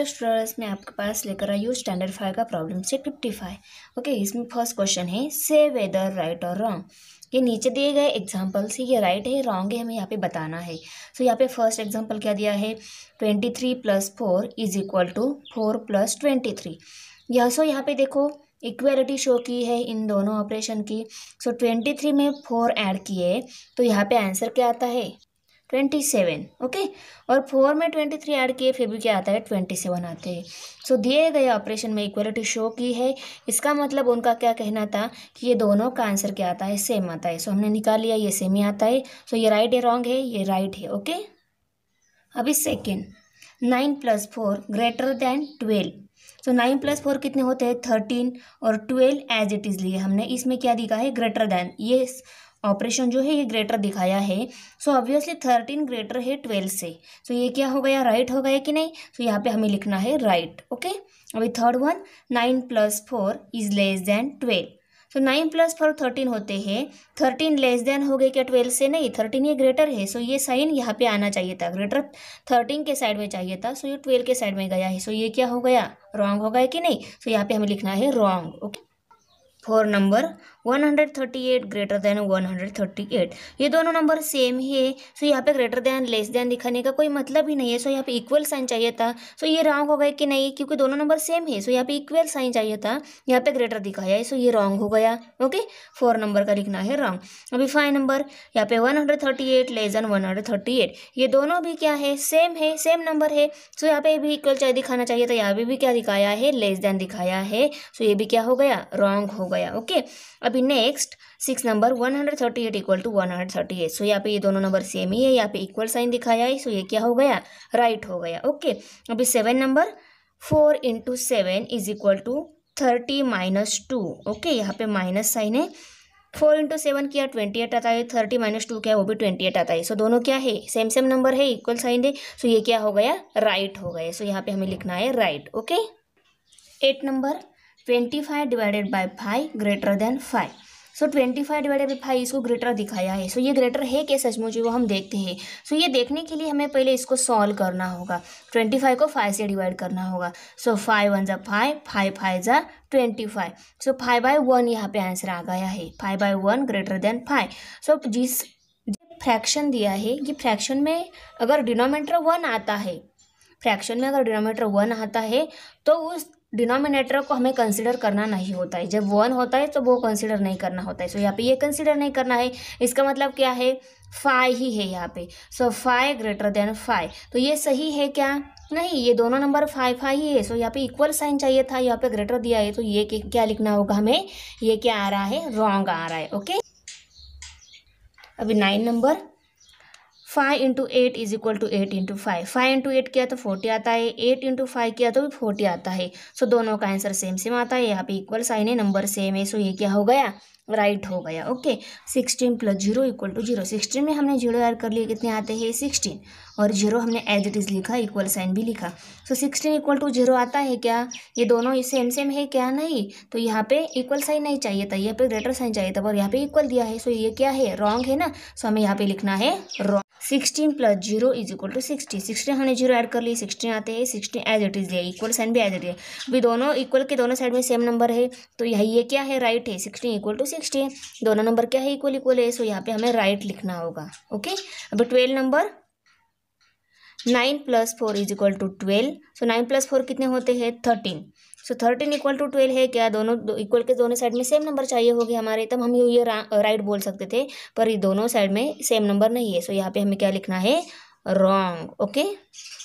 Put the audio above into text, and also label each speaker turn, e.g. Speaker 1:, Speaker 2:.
Speaker 1: Plus twelfth में आपके पास लेकर आई हूँ स्टैंडर्ड फाइव का प्रॉब्लम से फिफ्टी फाइव ओके इसमें फर्स्ट क्वेश्चन है से वेदर राइट और रॉन्ग ये नीचे दिए गए एग्जाम्पल से ये राइट है रॉन्ग है हमें यहाँ पे बताना है सो so, यहाँ पे फर्स्ट एग्जाम्पल क्या दिया है twenty three plus four is equal to four plus twenty three यह सो यहाँ पे देखो इक्वेलिटी शो की है इन दोनों ऑपरेशन की सो so, ट्वेंटी थ्री में फोर ऐड किए तो यहाँ पे आंसर क्या आता है ट्वेंटी सेवन ओके और फोर में ट्वेंटी थ्री ऐड किए फिर भी क्या आता है ट्वेंटी सेवन आते हैं सो so, दिए गए ऑपरेशन में इक्वलिटी शो की है इसका मतलब उनका क्या कहना था कि ये दोनों का आंसर क्या आता है सेम आता है सो so, हमने निकाल लिया ये सेम ही आता है सो so, ये राइट है रॉन्ग है ये राइट है ओके okay? अभी second nine plus four greater than twelve so nine plus four कितने होते हैं थर्टीन और ट्वेल्व एज इट इज़ लिए हमने इसमें क्या दिखा है ग्रेटर दैन ये ऑपरेशन जो है ये ग्रेटर दिखाया है सो ऑब्वियसली थर्टीन ग्रेटर है ट्वेल्व से सो so, ये क्या हो गया राइट right हो गया कि नहीं सो so, यहाँ पे हमें लिखना है राइट ओके अभी third one nine plus four is less than twelve so nine plus four thirteen होते हैं थर्टीन लेस देन हो गए क्या ट्वेल्व से नहीं थर्टीन ये ग्रेटर है सो so ये साइन यहाँ पे आना चाहिए था ग्रेटर थर्टीन के साइड में चाहिए था सो so ये ट्वेल्व के साइड में गया है सो so ये क्या हो गया रॉन्ग हो गया कि नहीं सो so यहाँ पे हमें लिखना है wrong okay four number 138 greater than 138 ये दोनों नंबर सेम ही है सो यहाँ पे ग्रेटर देन लेस देन दिखाने का कोई मतलब ही नहीं है सो यहाँ पे इक्वल साइन चाहिए था सो ये रॉन्ग हो गया कि नहीं क्योंकि दोनों नंबर सेम है सो यहाँ पे इक्वल साइन चाहिए था यहाँ पे ग्रेटर दिखाया है सो ये रॉन्ग हो गया ओके फोर नंबर का लिखना है रॉन्ग अभी फाइव नंबर यहाँ पे one hundred less than one ये दोनों भी क्या है सेम है सेम नंबर है सो यहाँ पे भी इक्वल चाहिए दिखाना चाहिए था यहाँ पे भी क्या दिखाया है लेस देन दिखाया है सो ये भी क्या हो गया रॉन्ग हो गया ओके अभी next six number one hundred thirty eight equal to one hundred thirty eight so यहाँ पे ये दोनों नंबर सेम ही है यहाँ पे इक्वल साइन दिखाया है सो ये क्या हो गया राइट right हो गया ओके अभी seven number four into seven is equal to thirty minus two okay यहाँ पे माइनस साइन है फोर इंटू सेवन किया ट्वेंटी एट आता है थर्टी माइनस टू क्या है वो भी ट्वेंटी एट आता है सो so, दोनों क्या है सेम सेम नंबर है इक्वल साइन है सो so, ये क्या हो गया राइट right हो गया सो so, यहाँ पे हमें लिखना है right okay eight number twenty five divided by five greater than five so twenty five divided by five इसको ग्रेटर दिखाया है सो so, ये ग्रेटर है क्या सचमुच वो हम देखते हैं सो so, ये देखने के लिए हमें पहले इसको सॉल्व करना होगा ट्वेंटी फाइव को फाइव से डिवाइड करना होगा सो फाइव वन ज़ा फाइव फाइव फाइव ज़ा twenty five so five by one यहाँ पे आंसर आ गया है five by one greater than five so जिस फ्रैक्शन दिया है कि फ्रैक्शन में अगर डिनोमीटर वन आता है फ्रैक्शन में अगर डिनोमीटर वन आता है तो उस डिनोमिनेटर को हमें कंसिडर करना नहीं होता है जब वन होता है तो वो कंसिडर नहीं करना होता है सो so, यहाँ पे ये कंसिडर नहीं करना है इसका मतलब क्या है फाइव ही है यहाँ पे so five greater than five तो ये सही है क्या नहीं ये दोनों नंबर फाइव फाइव ही है सो so, यहाँ पे इक्वल साइन चाहिए था यहाँ पे ग्रेटर दिया है तो ये क्या लिखना होगा हमें ये क्या आ रहा है रॉन्ग आ रहा है ओके अभी nine number five into eight is equal to eight into five five into eight किया तो फोर्टी आता है एट इंटू फाइव किया तो भी फोर्टी आता है सो so, दोनों का आंसर सेम सेम आता है यहाँ पे इक्वल साइन है नंबर सेम है सो so ये क्या हो गया राइट हो गया okay sixteen plus zero equal to zero sixteen में हमने जीरो ऐड कर लिए कितने आते हैं सिक्सटीन और जीरो हमने एज इट इज़ लिखा इक्वल साइन भी लिखा so sixteen equal to zero आता है क्या ये दोनों सेम सेम है क्या नहीं तो यहाँ पे इक्वल साइन नहीं चाहिए था यहाँ पे ग्रेटर साइन चाहिए था और यहाँ पे इक्वल दिया है सो ये क्या है रॉन्ग है ना सो हमें यहाँ पे लिखना है wrong sixteen plus zero is equal to sixty sixteen हमने जीरो ऐड कर लिए सिक्सटीन आते हैं सिक्सटीन एज इट इज़ दिया इक्वल साइन भी एज इट है अभी दोनों इक्वल के दोनों साइड में सेम नंबर है तो यही ये क्या है राइट है sixteen equal to six next ये दोनों नंबर क्या है इक्वल इक्वल है सो यहाँ पे हमें राइट लिखना होगा ओके अब twelve number nine plus four is equal to twelve so nine plus four कितने होते हैं thirteen so thirteen equal to twelve है क्या दोनों इक्वल दो, के दोनों साइड में सेम नंबर चाहिए होगी हमारे तब हम ये राइट बोल सकते थे पर ये दोनों साइड में सेम नंबर नहीं है सो so, यहाँ पे हमें क्या लिखना है रॉन्ग ओके okay?